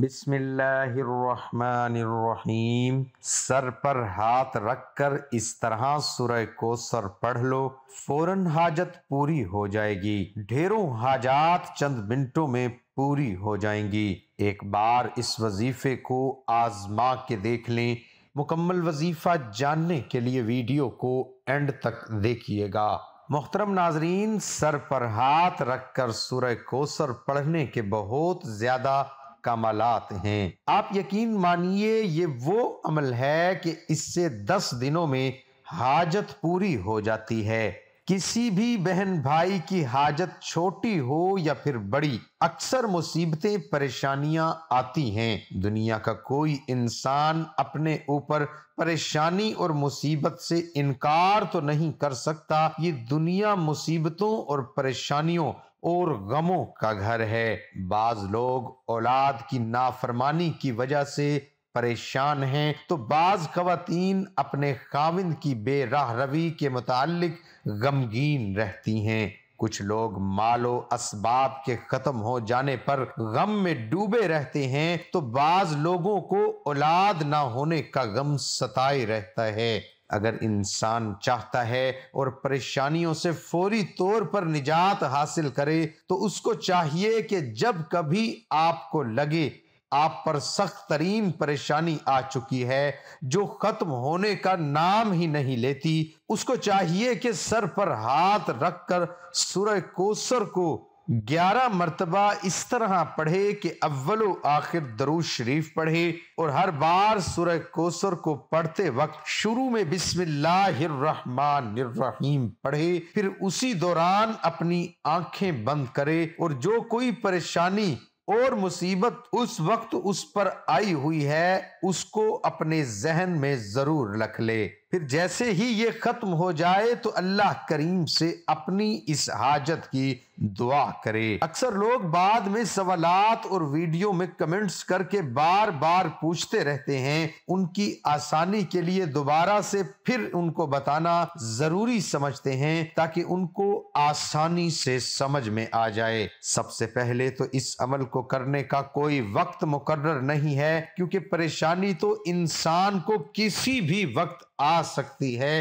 बिस्मिल्लाहिर्रहमानिर्रहीम सर पर हाथ रखकर इस तरह सुरह को सर पढ़ लो फौरन हाजत पूरी हो जाएगी ढेरों हाजात चंद मिनटों में पूरी हो जाएंगी एक बार इस वजीफे को आजमा के देख लें मुकम्मल वजीफा जानने के लिए वीडियो को एंड तक देखिएगा मोहतरम नाजरीन सर पर हाथ रखकर सुरह कोसर पढ़ने के बहुत ज़्यादा कमालात हैं आप यकीन मानिए ये वो अमल है कि इससे दस दिनों में हाजत पूरी हो जाती है किसी भी बहन भाई की हाजत छोटी हो या फिर बड़ी अक्सर मुसीबतें परेशानियां आती हैं दुनिया का कोई इंसान अपने ऊपर परेशानी और मुसीबत से इनकार तो नहीं कर सकता ये दुनिया मुसीबतों और परेशानियों और गमों का घर है बाज लोग औलाद की नाफरमानी की वजह से परेशान हैं तो बाज़ खवतिन अपने खाविंद की बेराह रवि के मुतालिक गमगीन रहती हैं कुछ लोग मालो असबाब के ख़त्म हो जाने पर गम में डूबे रहते हैं तो बाज़ लोगों को औलाद ना होने का गम सताए रहता है अगर इंसान चाहता है और परेशानियों से फौरी तौर पर निजात हासिल करे तो उसको चाहिए कि जब कभी आपको लगे आप पर सख्त तरीन परेशानी आ चुकी है जो खत्म होने का नाम ही नहीं लेती उसको चाहिए कि सर पर हाथ रखकर सूर्य कोसर को ग्यारह मरतबा इस तरह पढ़े कि अव्वल आखिर दरूज शरीफ पढ़े और हर बार सूर्य कोसर को पढ़ते वक्त शुरू में बिस्मिल्लाहिर्रहमानिर्रहीम पढ़े फिर उसी दौरान अपनी आंखें बंद करे और जो कोई परेशानी और मुसीबत उस वक्त उस पर आई हुई है उसको अपने जहन में जरूर रख ले फिर जैसे ही ये ख़त्म हो जाए तो अल्लाह करीम से अपनी इस हाजत की दुआ करे अक्सर लोग बाद में सवाल और वीडियो में कमेंट्स करके बार बार पूछते रहते हैं उनकी आसानी के लिए दोबारा से फिर उनको बताना ज़रूरी समझते हैं ताकि उनको आसानी से समझ में आ जाए सबसे पहले तो इस अमल को करने का कोई वक्त मुकर्र नहीं है क्योंकि परेशानी तो इंसान को किसी भी वक्त आ सकती है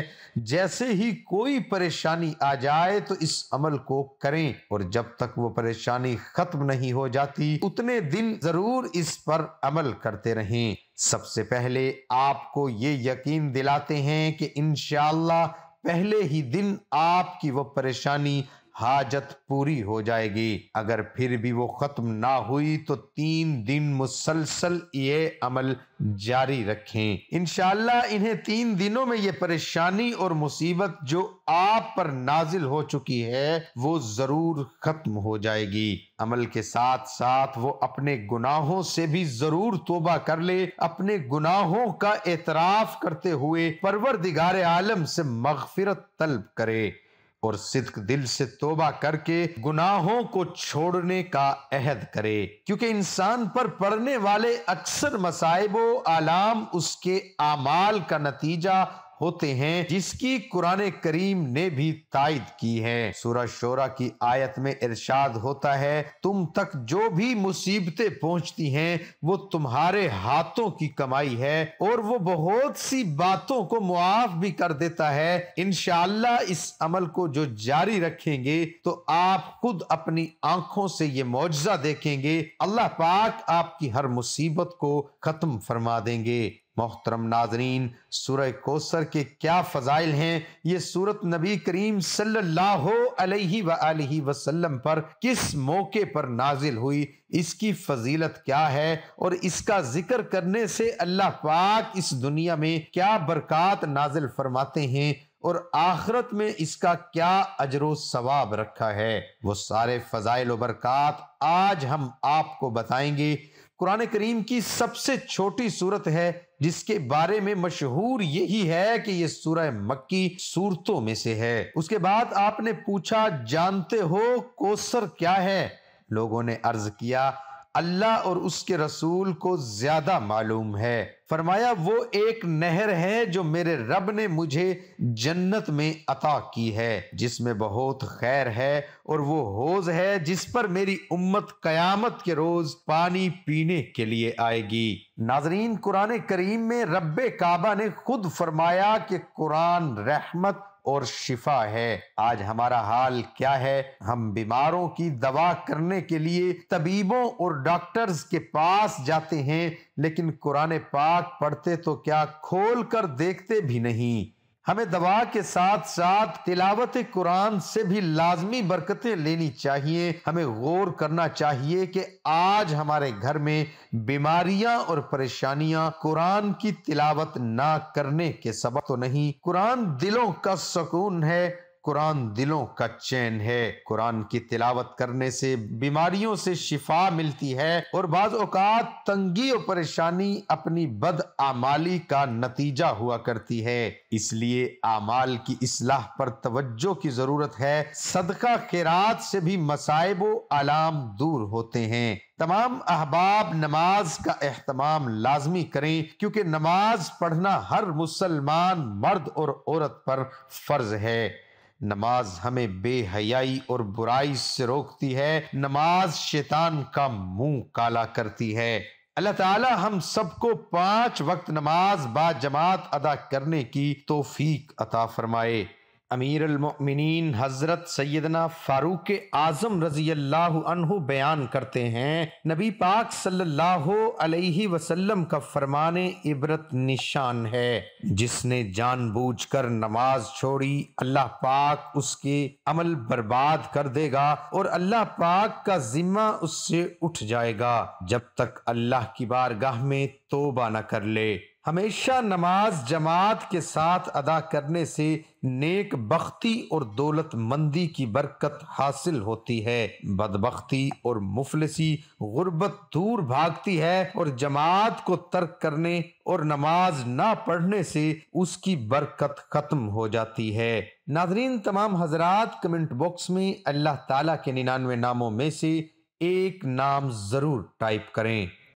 जैसे ही कोई परेशानी आ जाए तो इस अमल को करें और जब तक वो परेशानी खत्म नहीं हो जाती उतने दिन जरूर इस पर अमल करते रहें सबसे पहले आपको ये यकीन दिलाते हैं कि इन पहले ही दिन आपकी वो परेशानी हाजत पूरी हो जाएगी अगर फिर भी वो ख़त्म ना हुई तो तीन दिन मुसलसल ये अमल जारी रखें इनशाला इन्हें तीन दिनों में ये परेशानी और मुसीबत जो आप पर नाजिल हो चुकी है वो ज़रूर ख़त्म हो जाएगी अमल के साथ साथ वो अपने गुनाहों से भी जरूर तोबा कर ले अपने गुनाहों का एतराफ करते हुए परवर दिगार आलम से मगफिरत तलब करे और सिद्क दिल से तोबा करके गुनाहों को छोड़ने का अहद करे क्योंकि इंसान पर पड़ने वाले अक्सर मसाइबो आलाम उसके आमाल का नतीजा होते हैं जिसकी कुरान करीम ने भी तायद की है सूरह शोरा की आयत में इरशाद होता है तुम तक जो भी मुसीबतें पहुंचती हैं वो तुम्हारे हाथों की कमाई है और वो बहुत सी बातों को मुआफ भी कर देता है इनशाला इस अमल को जो जारी रखेंगे तो आप खुद अपनी आंखों से ये मुआवजा देखेंगे अल्लाह पाक आपकी हर मुसीबत को खत्म फरमा देंगे मोहतरम नाजरीन सूरह कोसर के क्या फ़जाइल हैं ये सूरत नबी करीम सल्लल्लाहु अलैहि अलैहि वसल्लम पर किस मौके पर नाजिल हुई इसकी फजीलत क्या है और इसका जिक्र करने से अल्लाह पाक इस दुनिया में क्या बरकत नाजिल फरमाते हैं और आखरत में इसका क्या अजरो सवाब रखा है वो सारे फजाइल बरकत आज हम आपको बताएंगे कुरान करीम की सबसे छोटी सूरत है जिसके बारे में मशहूर यही है कि यह सूरह मक्की सूरतों में से है उसके बाद आपने पूछा जानते हो कोसर क्या है लोगों ने अर्ज किया अल्लाह और उसके रसूल को ज्यादा मालूम है फरमाया वो एक नहर है जो मेरे रब ने मुझे जन्नत में अता की है जिसमें बहुत खैर है और वो होज है जिस पर मेरी उम्मत कयामत के रोज पानी पीने के लिए आएगी नाजरीन कुरान करीम में रब्बे काबा ने खुद फरमाया कि कुरान रहमत और शिफा है आज हमारा हाल क्या है हम बीमारों की दवा करने के लिए तबीबों और डॉक्टर्स के पास जाते हैं लेकिन कुरान पाक पढ़ते तो क्या खोल कर देखते भी नहीं हमें दवा के साथ साथ तिलावत कुरान से भी लाजमी बरकतें लेनी चाहिए हमें गौर करना चाहिए कि आज हमारे घर में बीमारियां और परेशानियां कुरान की तिलावत ना करने के सबक तो नहीं कुरान दिलों का सुकून है कुरान दिलों का चैन है कुरान की तिलावत करने से बीमारियों से शिफा मिलती है और बाज औकात तंगी और परेशानी अपनी बद आमाली का नतीजा हुआ करती है इसलिए आमाल की इसलाह पर तवज्जो की जरूरत है सदका खैरात से भी मसाइबो आलाम दूर होते हैं तमाम अहबाब नमाज का अहतमाम लाजमी करें क्योंकि नमाज पढ़ना हर मुसलमान मर्द और औरत पर फर्ज है नमाज हमें बेहयाई और बुराई से रोकती है नमाज शैतान का मुंह काला करती है अल्लाह ताला हम सबको पांच वक्त नमाज बा जमात अदा करने की तोफीक अता फरमाए अमीर अमीरमिन हज़रत सैदना फ़ारूक आज़म रज़ी अल्लाह बयान करते हैं नबी पाक सल्लल्लाहु अलैहि वसल्लम का फरमान इबरत निशान है जिसने जानबूझकर नमाज छोड़ी अल्लाह पाक उसके अमल बर्बाद कर देगा और अल्लाह पाक का जिम्मा उससे उठ जाएगा जब तक अल्लाह की बारगाह में तोबा न कर ले हमेशा नमाज जमात के साथ अदा करने से नेक बख्ती और दौलतमंदी की बरकत हासिल होती है बदबख्ती और मुफलसी गुर्बत दूर भागती है और जमात को तर्क करने और नमाज ना पढ़ने से उसकी बरकत खत्म हो जाती है नाजरीन तमाम हजरात कमेंट बॉक्स में अल्लाह ताला के निन्यानवे नामों में से एक नाम जरूर टाइप करें